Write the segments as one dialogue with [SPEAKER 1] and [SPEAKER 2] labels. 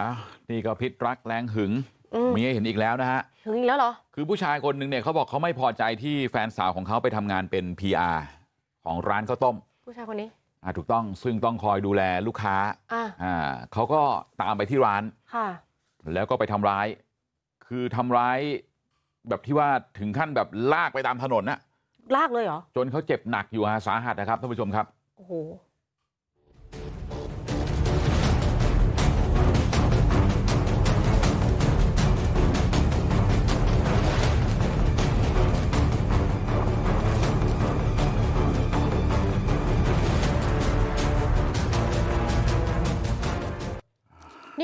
[SPEAKER 1] อ้าวนี่ก็พิษรักแรงหึง มีให้เห็นอีกแล้วนะฮะ หึงอีกแล้วเหรอคือผู้ชายคนนึงเนี่ยเขาบอกเขาไม่พอใจที่แฟนสาวของเขาไปทำงานเป็นพีอาร์ของร้านข้าวต้ม ผู้ชายคนนี้อ่าถูกต้องซึ่งต้องคอยดูแลลูกค้าอ่าเขาก็ตามไปที่ร้านค่ะ แล้วก็ไปทำร้าย คือทำร้าย แบบที่ว่าถึงขั้นแบบลากไปตามถนนน่ะ ลากเลยเหรอจนเขาเจ็บหนักอยู่ฮะสาหัสนะครับท่านผู้ชมครับ โอ้โห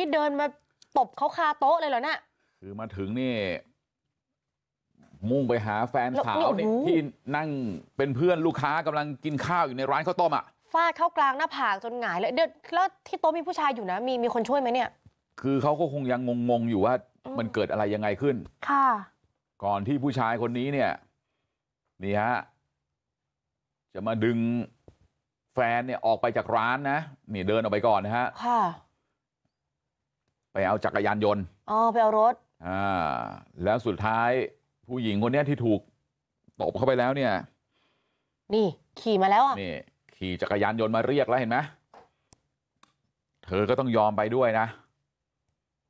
[SPEAKER 2] ี่เดินมาตบเขาคาโต๊ะเลยเหรอเนี่ย
[SPEAKER 1] คือมาถึงนี่ มุ่งไปหาแฟนสาวที่นั่งเป็นเพื่อนลูกค้ากำลังกินข้าวอยู่ในร้านข้าวต้มอ่ะ
[SPEAKER 2] ฟาดเข้ากลางหน้าผากจนหงายเลยเดแล้วที่โต๊ะมีผู้ชายอยู่นะมีมีคนช่วยไหมเนี่ย
[SPEAKER 1] คือเขาก็คงยังงงๆอยู่ว่า มันเกิดอะไรยังไงขึ้น ค่ะก่อนที่ผู้ชายคนนี้เนี่ยนี่ฮะ จะมาดึงแฟนเนี่ยออกไปจากร้านนะนี่เดินออกไปก่อนนะฮะ ค่ะไปเอาจักรยานยนต์
[SPEAKER 2] อ๋อไปเอารถ
[SPEAKER 1] อ่าแล้วสุดท้ายผู้หญิงคนนี้ที่ถูกตบเข้าไปแล้วเนี่ย
[SPEAKER 2] นี่ขี่มาแล้วอ่ะ
[SPEAKER 1] นี่ขี่จักรยานยนต์มาเรียกแล้วเห็นไหมเธอก็ต้องยอมไปด้วยนะ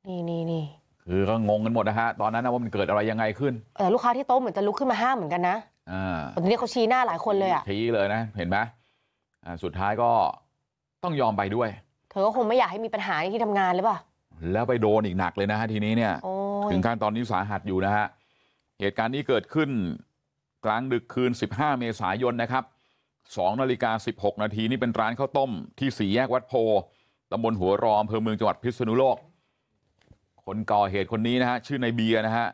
[SPEAKER 1] นี่นี่นี่ คือก็งงกันหมดนะฮะ ตอนนั้นนะว่ามันเกิดอะไรยังไงขึ้น
[SPEAKER 2] เออลูกค้าที่โต๊ะเหมือนจะลุกขึ้นมาห้ามเหมือนกันนะ อ่า ตอนนี้เขาชี้หน้าหลายคนเลยอ่ะ
[SPEAKER 1] ชี้เลยนะ เห็นไหมอ่าสุดท้ายก็ต้องยอมไปด้วย
[SPEAKER 2] เธอก็คงไม่อยากให้มีปัญหาในที่ทำงานหรือเปล่า
[SPEAKER 1] แล้วไปโดนอีกหนักเลยนะฮะทีนี้เนี่ยถึงขั้นตอนนี้สาหัสอยู่นะฮะ เหตุการณ์นี้เกิดขึ้นกลางดึกคืน๑๕เมษายน นะครับ๒นาฬิกา๑๖นาทีนี่เป็นร้านข้าวต้ม ที่สี่แยกวัดโพ ตำบลหัวรอมเพเภอเมืองจังหวัดพิศนุโลก คนก่อเหตุคนนี้นะฮะ ชื่อในเบียร์นะฮะ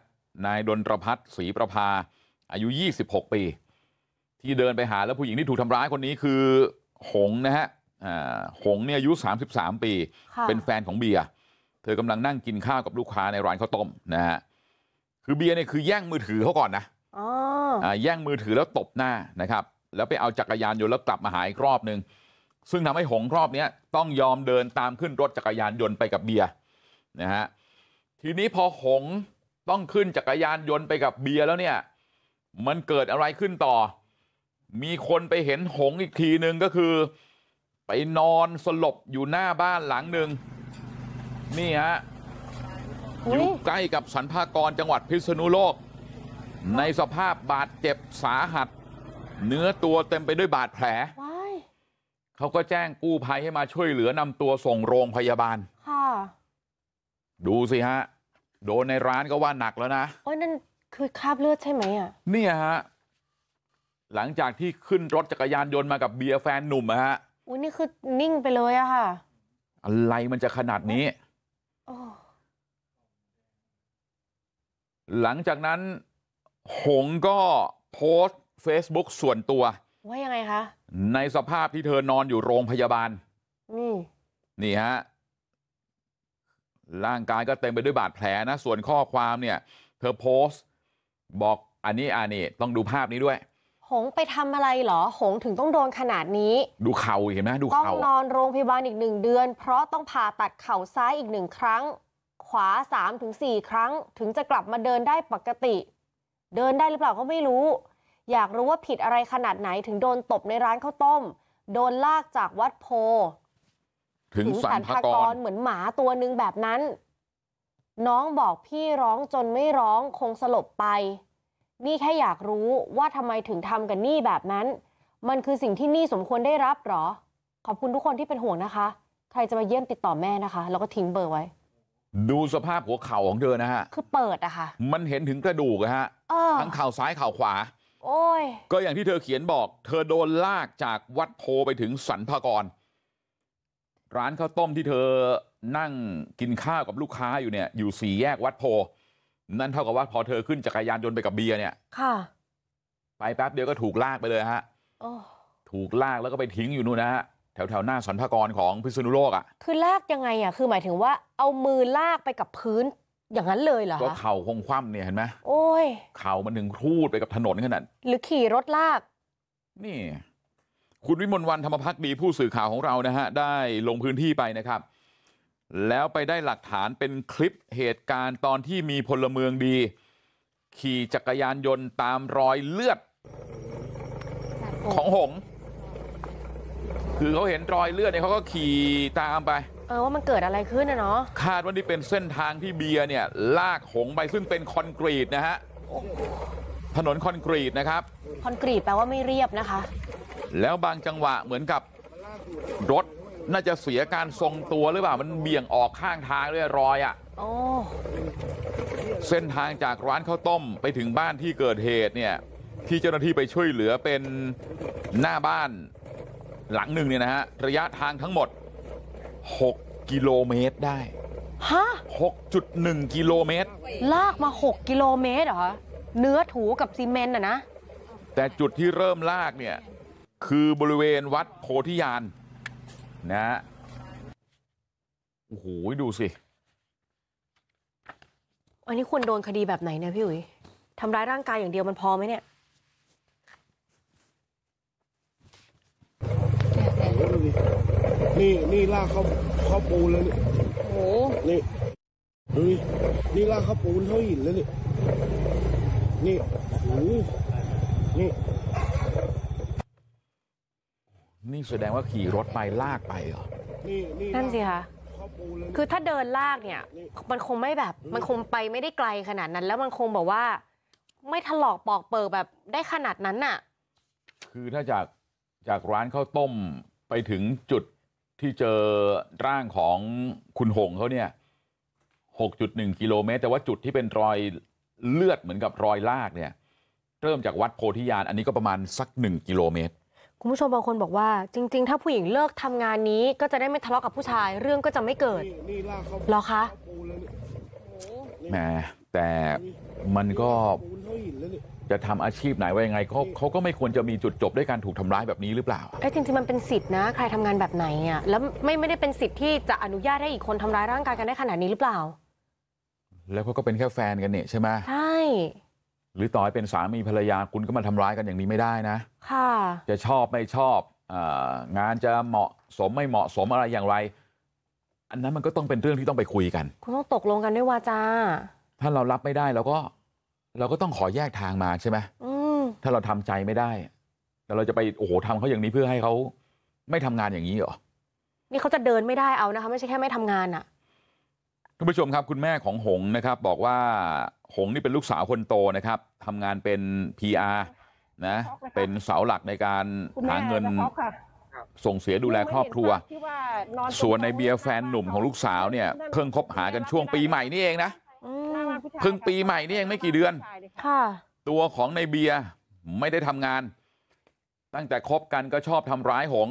[SPEAKER 1] นายดนตรพัฒน์ศรีประภาอายุ 26 ปี ที่เดินไปหาแล้วผู้หญิงที่ถูกทำร้ายคนนี้คือหงนะฮะหงเนี่ยอายุ 33 ปี เป็นแฟนของเบียร์ธอกำลังนั่งกินข้าวกับลูกค้าในร้านข้าวต้มนะฮะคือเบียร์เนี่ยคือแย่งมือถือเขาก่อนนะแย่งมือถือแล้วตบหน้านะครับ แล้วไปเอาจักรยานยนต์แล้วกลับมาหาอีกรอบนึงซึ่งทำให้หงรอบเนี้ยต้องยอมเดินตามขึ้นรถจักรยานยนต์ไปกับเบียร์นะฮะทีนี้พอหงต้องขึ้นจักรยานยนต์ไปกับเบียร์แล้วเนี่ยมันเกิดอะไรขึ้นต่อ มีคนไปเห็นหงอีกทีนึงก็คือ ไปนอนสลบอยู่หน้าบ้านหลังหนึ่งนี่ฮะอยู่ใกล้กับสรรพากรจังหวัดพิศนุโลก ในสภาพบาดเจ็บสาหัส เนื้อตัวเต็มไปด้วยบาดแผลเขาก็แจ้งกู้ภัยให้มาช่วยเหลือนำตัวส่งโรงพยาบาลดูสิฮะ โดนในร้านก็ว่าหนักแล้วนะ
[SPEAKER 2] โอ้ยนั่นคือคราบเลือดใช่ไหมอ่ะ
[SPEAKER 1] เนี่ยฮะ หลังจากที่ขึ้นรถจักรยานยนต์มากับเบียร์แฟนหนุ่มอะฮะ
[SPEAKER 2] อุ้ยนี่คือนิ่งไปเลยอะค่ะ
[SPEAKER 1] อะไรมันจะขนาดนี้หลังจากนั้นหงก็โพสต์เฟซบุ๊กส่วนตัวว่ายังไงคะ ในสภาพที่เธอนอนอยู่โรงพยาบาลนี่ฮะ ร่างกายก็เต็มไปด้วยบาดแผลนะ ส่วนข้อความเนี่ยเธอโพสต์บอก อันนี้อันนี้ ต้องดูภาพนี้ด้วย
[SPEAKER 2] หงไปทำอะไรเหรอ หงถึงต้องโดนขนาดนี้
[SPEAKER 1] ดูเข่าเห็นไหมดูเข่าต้องนอ
[SPEAKER 2] นโรงพยาบาลอีกหนึ่งเดือน เพราะต้องผ่าตัดเข่าซ้ายอีกหนึ่งครั้งขวา๓4ครั้ง ถึงจะกลับมาเดินได้ปกติ เดินได้หรือเปล่าก็ไม่รู้ อยากรู้ว่าผิดอะไรขนาดไหนถึงโดนตบในร้านข้าวต้ม โดนลากจากวัดโพ ถึงสันพากรเหมือนหมาตัวหนึ่งแบบนั้น น้องบอกพี่ร้องจนไม่ร้องคงสลบไป นี่แค่อยากรู้ว่าทำไมถึงทำกันนี่แบบนั้น มันคือสิ่งที่นี่สมควรได้รับหรอ ขอบคุณทุกคนที่เป็นห่วงนะคะ ใครจะมาเยี่ยมติดต่อแม่นะคะ แล้วก็ทิ้งเบอร์ไว้
[SPEAKER 1] ดูสภาพหัวเข่าของเธอนะฮะคื
[SPEAKER 2] อเปิดอะค่ะ
[SPEAKER 1] มันเห็นถึงกระดูกนะฮะทั้งเข่าซ้ายเข่าขวาก็อย่างที่เธอเขียนบอก เธอโดนลากจากวัดโพไปถึงสรรพกร ร้านข้าวต้มที่เธอนั่งกินข้าวกับลูกค้าอยู่เนี่ย อยู่สี่แยกวัดโพ นั่นเท่ากับว่าพอเธอขึ้นจักรยานยนต์ไปกับเบียร์เนี่ย ค่ะ ไปแป๊บเดียวก็ถูกลากไปเลยฮะถูกลากแล้วก็ไปทิ้งอยู่นู่นนะฮะแถวแถวหน้าสรรพกรของพิษนุโลกอ่ะ
[SPEAKER 2] คือลากยังไงอ่ะคือหมายถึงว่าเอามือลากไปกับพื้นอย่างนั้นเลยเหรอก็เ
[SPEAKER 1] ข่าคงคว่ำเนี่ยเห็นไหมโอ้ยเข่ามันถึงครูดไปกับถนนขนาด
[SPEAKER 2] หรือขี่รถลาก
[SPEAKER 1] นี่ คุณวิมลวันธรรมพักดีผู้สื่อข่าวของเรานะฮะ ได้ลงพื้นที่ไปนะครับ แล้วไปได้หลักฐานเป็นคลิปเหตุการณ์ตอนที่มีพลเมืองดี ขี่จักรยานยนต์ตามรอยเลือด ของหงคือเขาเห็นรอยเลือดเนี่ยเขาก็ขี่ตามไป
[SPEAKER 2] เออว่ามันเกิดอะไรขึ้นนะเนาะ
[SPEAKER 1] คาดว่านี่เป็นเส้นทางที่เบียร์เนี่ยลากหงไปซึ่งเป็นคอนกรีตนะฮะถนนคอนกรีตนะครับ
[SPEAKER 2] คอนกรีตแปลว่าไม่เรียบนะคะ
[SPEAKER 1] แล้วบางจังหวะเหมือนกับรถน่าจะเสียการทรงตัวหรือเปล่ามันเบี่ยงออกข้างทางด้วยรอยอะ่ะเส้นทางจากร้านข้าวต้มไปถึงบ้านที่เกิดเหตุเนี่ยที่เจ้าหน้าที่ไปช่วยเหลือเป็นหน้าบ้านหลังหนึ่งเนี่ยนะฮะ ระยะทางทั้งหมด 6 กิโลเมตรได้ฮ6.1 กิโลเมตร
[SPEAKER 2] ลากมา 6 กิโลเมตรเหรอคะเนื้อถูกับซีเมนต์อ่ะนะ
[SPEAKER 1] แต่จุดที่เริ่มลากเนี่ย คือบริเวณวัดโพธิญาณนะโอ้โหดูสิ
[SPEAKER 2] อันนี้ควรโดนคดีแบบไหนเนี่ยพี่อุ๋ยทำร้ายร่างกายอย่างเดียวมันพอไหมเนี่ย
[SPEAKER 1] นี่นี่นี่ ลากเข้าเข้าปูนแล้วนี่โอ้นี่ดูนี่นี่ลากเข้าปูนเข้าหินแล้วนี่นี่โอ้นี่นี่แสดงว่าขี่รถไปลากไปเหรอ
[SPEAKER 2] นั่นสิคะคือถ้าเดินลากเนี่ย มันคงไม่แบบ มันคงไปไม่ได้ไกลขนาดนั้น แล้วมันคงแบบว่า ไม่ถลอกปอกเปิดแบบได้ขนาดนั้นน่ะ
[SPEAKER 1] คือถ้าจากจากร้านข้าวต้มไปถึงจุดที่เจอร่างของคุณหงเขาเนี่ย๖๑กิโลเมตรแต่ว่าจุดที่เป็นรอยเลือดเหมือนกับรอยลากเนี่ย เริ่มจากวัดโพธิญาณอันนี้ก็ประมาณสักหนึ่งกิโลเมตร
[SPEAKER 2] คุณผู้ชมบางคนบอกว่าจริงๆ ถ้าผู้หญิงเลิกทำงานนี้ ก็จะได้ไม่ทะเลาะกับผู้ชายเรื่องก็จะไม่เกิดหรอคะ
[SPEAKER 1] แหมแต่มันก็จะทำอาชีพไหนว่ายังไงเขาเขาก็ไม่ควรจะมีจุดจบด้วยการถูกทำร้ายแบบนี้หรือเปล่า
[SPEAKER 2] ไอ้จริงๆมันเป็นสิทธิ์นะใครทำงานแบบไหนอ่ะแล้วไม่ได้เป็นสิทธิ์ที่จะอนุญาตให้อีกคนทำร้ายร่างกายกันได้ขนาดนี้หรือเปล่า
[SPEAKER 1] แล้วเขาก็เป็นแค่แฟนกันเนี่ยใช่ไหมใช่หรือต่อให้เป็นสามีภรรยาคุณก็มาทำร้ายกันอย่างนี้ไม่ได้นะค่ะจะชอบไม่ชอบงานจะเหมาะสมไม่เหมาะสมอะไรอย่างไรอันนั้นมันก็ต้องเป็นเรื่องที่ต้องไปคุยกัน
[SPEAKER 2] คุณต้องตกลงกันด้วยวาจา
[SPEAKER 1] ถ้าเรารับไม่ได้เราก็ เราก็ต้องขอแยกทางมาใช่ไหม ถ้าเราทำใจไม่ได้แ้วเราจะไปโอ้โหทำเขาอย่างนี้เพื่อให้เขาไม่ทำงานอย่างนี้เหรอ
[SPEAKER 2] นี่เขาจะเดินไม่ได้เอานะคะไม่ใช่แค่ไม่ทำงานอ่ะ
[SPEAKER 1] ท่านผู้ชมครับ คุณแม่ของหงนะครับ บอกว่าหงนี่เป็นลูกสาวคนโตนะครับทำงานเป็น PR นะเป็นเสาหลักในการหาเงินส่งเสียดูแลครอบครัว ส่วนในเบียร์แฟนหนุ่มของลูกสาวเนี่ยเพิ่งคบหากันช่วงปีใหม่นี่เองนะเพิ่งปีใหม่นี่เองไม่กี่เดือนตัวของในเบียร์ไม่ได้ทำงาน ตั้งแต่คบกันก็ชอบทำร้ายหง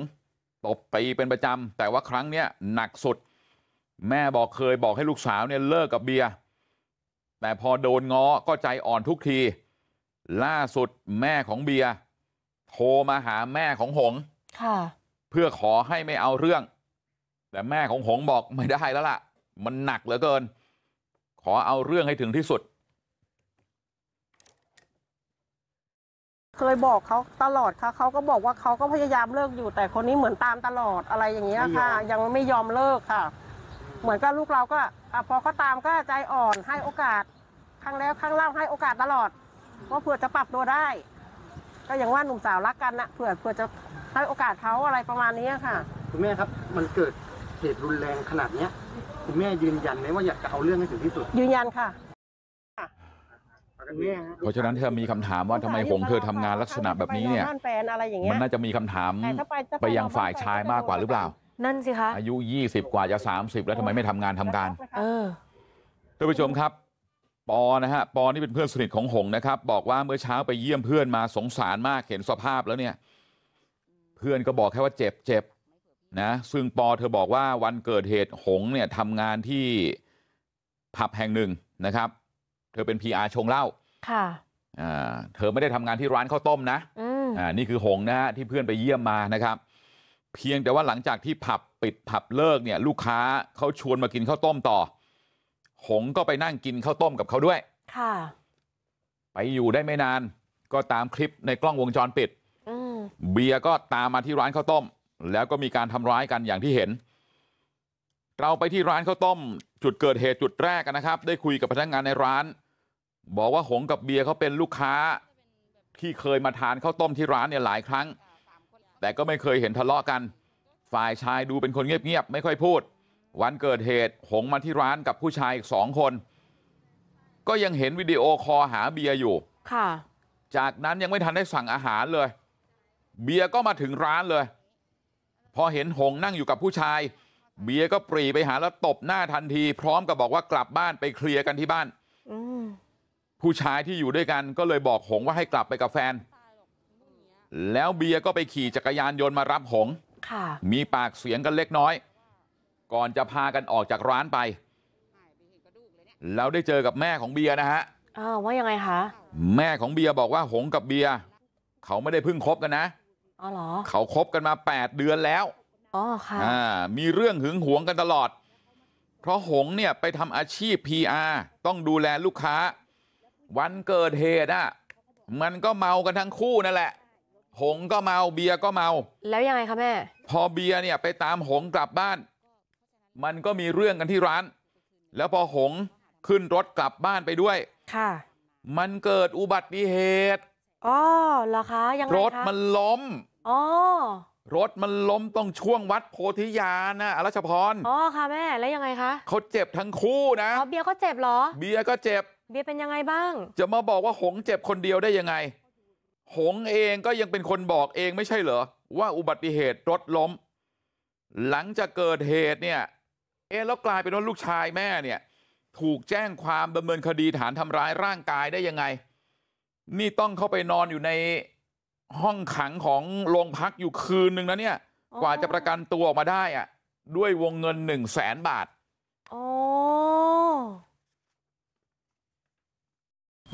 [SPEAKER 1] ตบตีเป็นประจำแต่ว่าครั้งนี้หนักสุด แม่บอกเคยบอกให้ลูกสาวเนี่ยเลิกกับเบียร์แต่พอโดนง้อก็ใจอ่อนทุกที ล่าสุดแม่ของเบียร์โทรมาหาแม่ของหงค่ะเพื่อขอให้ไม่เอาเรื่อง แต่แม่ของหงบอกไม่ได้แล้วล่ะ มันหนักเหลือเกิน ขอเอาเรื่องให้ถึงที่สุด
[SPEAKER 2] เคยบอกเขาตลอดค่ะ เขาก็บอกว่าเขาก็พยายามเลิกอยู่ แต่คนนี้เหมือนตามตลอดอะไรอย่างเงี้ยค่ะ ยังไม่ยอมเลิกค่ะ เหมือนกับลูกเราก็พอเขาตามก็ใจอ่อนให้โอกาสครั้งแล้วครั้งเล่าให้โอกาสตลอดว่าเผื่อจะปรับตัวได้ ก็อย่างว่าหนุ่มสาวรักกันนะเผื่อเผื่อจะให้โอกาสเขาอะไรประมาณนี้ค่ะ คุณแม่ครับ มันเกิดเหตุรุนแรงขนาดเนี้ยคุณแม่ยืนยันไหมว่
[SPEAKER 1] าอยากจะเอาเรื่องให้ถึงที่สุด ยืนยันค่ะ เพราะฉะนั้นถ้ามีคำถามว่าทำไมหงเธอทำงานลักษณะแบบนี้เนี่ยมันน่าจะมีคำถามไปยังฝ่ายชายมากกว่าหรือเปล่า
[SPEAKER 2] นั่นสิคะ อา
[SPEAKER 1] ยุ 20 กว่าจะ30 แล้วทำไมไม่ทำงานทำการท่านผู้ชมครับ ปอนะฮะปอนี่เป็นเพื่อนสนิทของหงนะครับ บอกว่าเมื่อเช้าไปเยี่ยมเพื่อนมาสงสารมากเห็นสภาพแล้วเนี่ยเพื่อนก็บอกแค่ว่าเจ็บเจ็บนะซึ่งปอ เธอบอกว่าวันเกิดเหตุหงเนี่ยทำงานที่ผับแห่งหนึ่งนะครับเธอเป็นพีอาชงเหล้าค่ะเธอไม่ได้ทำงานที่ร้านข้าวต้มนะอ่านี่คือหงนะฮะที่เพื่อนไปเยี่ยมมานะครับ เพียงแต่ว่าหลังจากที่ผับปิดผับเลิกเนี่ยลูกค้าเขาชวนมากินข้าวต้มต่อ หงก็ไปนั่งกินข้าวต้มกับเขาด้วย ค่ะ ไปอยู่ได้ไม่นานก็ตามคลิปในกล้องวงจรปิดเบียร์ก็ตามมาที่ร้านข้าวต้ม แล้วก็มีการทำร้ายกันอย่างที่เห็น เราไปที่ร้านข้าวต้มจุดเกิดเหตุจุดแรกนะครับ ได้คุยกับพนักงานในร้าน บอกว่าหงกับเบียร์เขาเป็นลูกค้า ที่เคยมาทานข้าวต้มที่ร้านเนี่ยหลายครั้ง แต่ก็ไม่เคยเห็นทะเลาะกัน ฝ่ายชายดูเป็นคนเงียบๆไม่ค่อยพูด วันเกิดเหตุหงมาที่ร้านกับผู้ชายอีกสองคน ก็ยังเห็นวิดีโอคอหาเบียร์อยู่ค่ะ จากนั้นยังไม่ทันได้สั่งอาหารเลยเบียร์ก็มาถึงร้านเลย พอเห็นหงนั่งอยู่กับผู้ชาย เบียร์ก็ปรีไปหาแล้วตบหน้าทันที พร้อมกับบอกว่ากลับบ้านไปเคลียร์กันที่บ้านผู้ชายที่อยู่ด้วยกันก็เลยบอกหงว่าให้กลับไปกับแฟน แล้วเบียร์ก็ไปขี่จักรยานยนต์มารับหงมีปากเสียงกันเล็กน้อย ก่อนจะพากันออกจากร้านไปแล้วได้เจอกับแม่ของเบียร์นะฮะว่ายังไงคะแม่ของเบียร์บอกว่าหงกับเบียร์เขาไม่ได้เพิ่งคบกันนะอ๋อเหรอเขาคบกันมา 8 เดือนแล้วมีเรื่องหึงหวงกันตลอด เพราะหงเนี่ยไปทำอาชีพพีอาร์ต้องดูแลลูกค้า วันเกิดเหตุอ่ะ มันก็เมากันทั้งคู่นั่นแหละ หงก็เมาเบียก็เมา แล้วยังไงคะแม่ พอเบียเนี่ยไปตามหงกลับบ้าน มันก็มีเรื่องกันที่ร้าน แล้วพอหงขึ้นรถกลับบ้านไปด้วยค่ะมันเกิดอุบัติเหตุ
[SPEAKER 2] อ๋อเหรอคะยังไงคะรถมันล้มอ๋อ
[SPEAKER 1] รถมันล้มตรงช่วงวัดโพธิญาณนะอรัชพรอ
[SPEAKER 2] ๋อค่ะแม่ แล้วยังไงคะ
[SPEAKER 1] เขาเจ็บทั้งคู่นะ
[SPEAKER 2] เบียร์ก็เจ็บเหรอ
[SPEAKER 1] เบียร์ก็เจ็บ
[SPEAKER 2] เบียร์เป็นยังไงบ้าง
[SPEAKER 1] จะมาบอกว่าหงเจ็บคนเดียวได้ยังไง หงเองก็ยังเป็นคนบอกเองไม่ใช่เหรอ ว่าอุบัติเหตุรถล้ม หลังจากเกิดเหตุเนี่ย เออแล้วกลายเป็นว่าลูกชายแม่เนี่ย ถูกแจ้งความดำเนินคดีฐานทำร้ายร่างกายได้ยังไงนี่ต้องเข้าไปนอนอยู่ในห้องขังของโรงพักอยู่คืนนึงนะเนี่ย กว่าจะประกันตัวออกมาได้อะด้วยวงเงินหนึ่งแสนบาท
[SPEAKER 2] โอ้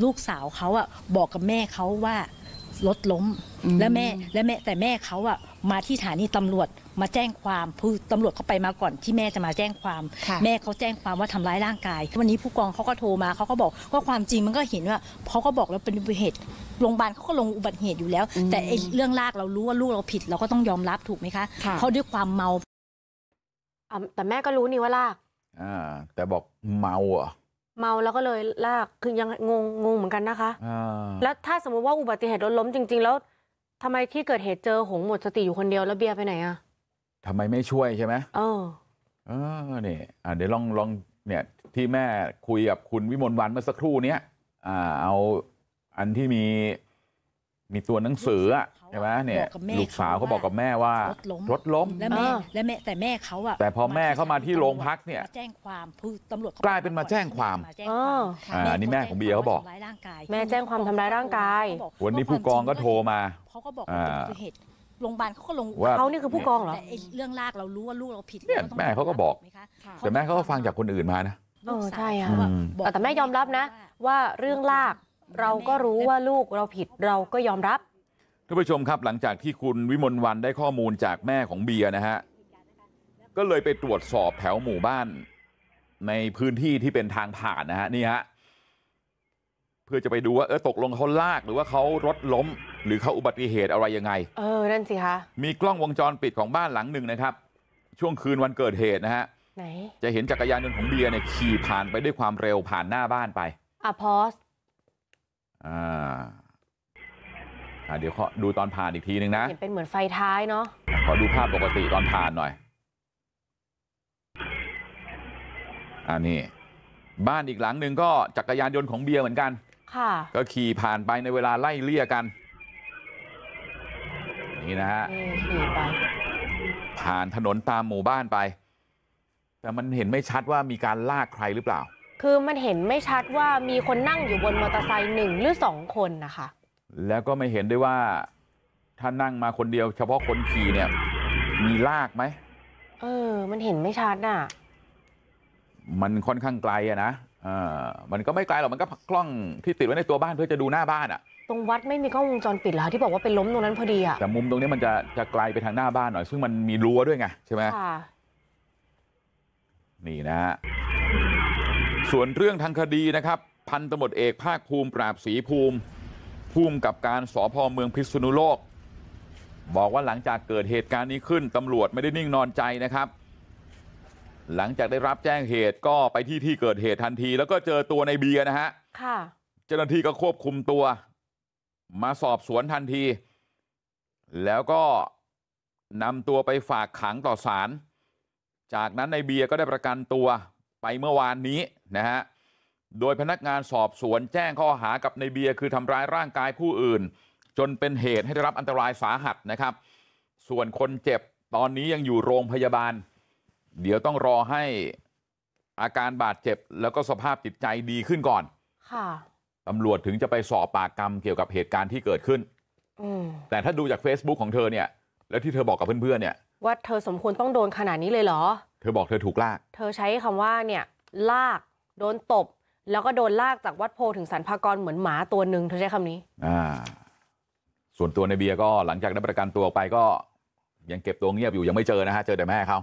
[SPEAKER 2] ลูกสาวเขาอะบอกกับแม่เขาว่ารถล้มและแม่ และแม่ แต่แม่เขาอะมาที่สถานีตำรวจมาแจ้งความคือตำรวจเขาไปมาก่อนที่แม่จะมาแจ้งความ แม่เขาแจ้งความว่าทำร้ายร่างกายวันนี้ผู้กองเขาก็โทรมาเขาก็บอกว่าความจริงมันก็เห็นว่าเขาก็บอกแล้วเป็นอุบัติเหตุโรงพยาบาลเขาก็ลงอุบัติเหตุอยู่แล้ว แต่เรื่องลากเรารู้ว่าลูกเราผิด เราก็ต้องยอมรับถูกไหมคะเขาด้วยความเมาแต่แม่ก็รู้นี่ว่าลาก
[SPEAKER 1] แต่บอกเมาอ่ะ
[SPEAKER 2] เมาแล้วก็เลยลากคือยังงงงงเหมือนกันนะคะแล้วถ้าสมมุติว่าอุบัติเหตุรถล้มจริงๆ แล้ว ทำไมที่เกิดเหตุเจอหงหมดสติอยู่คนเดียวแล้วเบียร์ไปไหนอ่ะ
[SPEAKER 1] ทำไมไม่ช่วยใช่ไหมเออเออเนี่ยเดี๋ยวลองลองเนี่ยที่แม่คุยกับคุณวิมลวันเมื่อสักครู่เนี้ยเอาอันที่มีมีตัวหนังสืออ่ะใช่ไหมเนี่ยลูกสาวเขาบอกกับแม่ว่ารถล้มแล้วแม่
[SPEAKER 2] และแม่แต่แม่เขาอ่ะแต
[SPEAKER 1] ่พอแม่เข้ามาที่โรงพักเนี่ย
[SPEAKER 2] แจ้งความคือตำรวจ
[SPEAKER 1] กลายเป็นมาแจ้งความอันนี้แม่ของเบียร์เขาบอก
[SPEAKER 2] แม่แจ้งความทำร้ายร่างกาย ว
[SPEAKER 1] ันนี้ผู้กองก็โทรมาเขาก็บอกเป็นเ
[SPEAKER 2] หตุโรงพยาบาลเขาก็ลงว่าเขานี่คือผู้กองเหรอเรื่องลากเรารู้ว่าลูกเราผิดเนี่ยแม่เข
[SPEAKER 1] าก็บอกแต่แม่เขาก็ฟังจากคนอื่นมานะ
[SPEAKER 2] ออใช่ค่ะแต่แม่ยอมรับนะ ว่าเรื่องลากเราก็รู้ว่าลูกเราผิดเราก็ยอมรับ
[SPEAKER 1] ท่านผู้ชมครับหลังจากที่คุณวิมลวันได้ข้อมูลจากแม่ของเบียร์นะฮะก็เลยไปตรวจสอบแถวหมู่บ้าน ในพื้นที่ที่เป็นทางผ่านนะฮะนี่ฮะเพื่อจะไปดูว่าเออตกลงเขาลากหรือว่าเขารถล้ม หรือเขาอุบัติเหตุอะไรยังไง
[SPEAKER 2] เออ นั่นสิคะ
[SPEAKER 1] มีกล้องวงจรปิดของบ้านหลังหนึ่งนะครับ ช่วงคืนวันเกิดเหตุนะฮะไหนจะเห็นจักรยานยนต์ของเบียร์เนี่ยขี่ผ่านไปด้วยความเร็วผ่านหน้าบ้านไปอ่ะพอสอ่าเดี๋ยวขดูตอนผ่านอีกทีนึงนะ เห็นเป็น
[SPEAKER 2] เหมือนไฟท้ายเนาะ
[SPEAKER 1] ขอดูภาพปกติตอนผ่านหน่อย อันนี้บ้านอีกหลังหนึ่งก็จักรยานยนต์ของเบียร์เหมือนกัน ค่ะ ก็ขี่ผ่านไปในเวลาไล่เลี่ยกัน นี่นะฮะขี่ไปผ่านถนนตามหมู่บ้านไป แต่มันเห็นไม่ชัดว่ามีการลากใครหรือเปล่า
[SPEAKER 2] คือมันเห็นไม่ชัดว่ามีคนนั่งอยู่บนมอเตอร์ไซค์หนึ่งหรือสองคนนะคะ
[SPEAKER 1] แล้วก็ไม่เห็นด้วยว่าถ้านั่งมาคนเดียวเฉพาะคนขี่เนี่ย มีลากไหม
[SPEAKER 2] เออ มันเห็นไม่ชัดอ่ะ
[SPEAKER 1] มันค่อนข้างไกลอ่ะนะมันก็ไม่ไกลหรอกมันก็กล้องที่ติดไว้ในตัวบ้านเพื่อจะดูหน้าบ้านอ่ะ
[SPEAKER 2] ตรงวัดไม่มีกล้องวงจรปิดเหรอที่บอกว่าเป็นล้มตรงนั้นพอดีอ่ะแ
[SPEAKER 1] ต่มุมตรงนี้มันจะจะไกลไปทางหน้าบ้านหน่อย ซึ่งมันมีรั้วด้วยไงใช่ไหมค่ะนี่นะฮะส่วนเรื่องทางคดีนะครับพันตำรวจเอก ภาคภูมิปราบศรีภูมิภูมิกับการสพเมืองพิศนุโลก บอกว่าหลังจากเกิดเหตุการณ์นี้ขึ้นตำรวจไม่ได้นิ่งนอนใจนะครับ หลังจากได้รับแจ้งเหตุก็ไปที่ที่เกิดเหตุทันที แล้วก็เจอตัวในเบียนะฮะเจ้าหน้าที่ก็ควบคุมตัว มาสอบสวนทันที แล้วก็นำตัวไปฝากขังต่อสารจากนั้นในเบียก็ได้ประกันตัวไปเมื่อวานนี้นะฮะโดยพนักงานสอบสวนแจ้งข้อหากับในเบียร์คือทำร้ายร่างกายผู้อื่น จนเป็นเหตุให้ได้รับอันตรายสาหัสนะครับ ส่วนคนเจ็บตอนนี้ยังอยู่โรงพยาบาล เดี๋ยวต้องรอให้อาการบาดเจ็บแล้วก็สภาพจิตใจดีขึ้นก่อนค่ะตำรวจถึงจะไปสอบปากครมเกี่ยวกับเหตุการณ์ที่เกิดขึ้น แต่ถ้าดูจาก Facebook ของเธอเนี่ย แล้วที่เธอบอกกับเพื่อนเนี่ย
[SPEAKER 2] ว่าเธอสมควรต้องโดนขนาดนี้เลยเหรอ
[SPEAKER 1] เธอบอกเธอถูกลาก
[SPEAKER 2] เธอใช้คำว่าเนี่ยลากโดนตบแล้วก็โดนลากจากวัดโพถึงสรรพากรเหมือนหมาตัวหนึ่งเธอใช้คำนี้
[SPEAKER 1] ส่วนตัวในเบียร์ก็หลังจากได้ประกันตัวออกไปก็ ยังเก็บตัวเงียบอยู่ ยังไม่เจอนะฮะ เจอแต่แม่เขา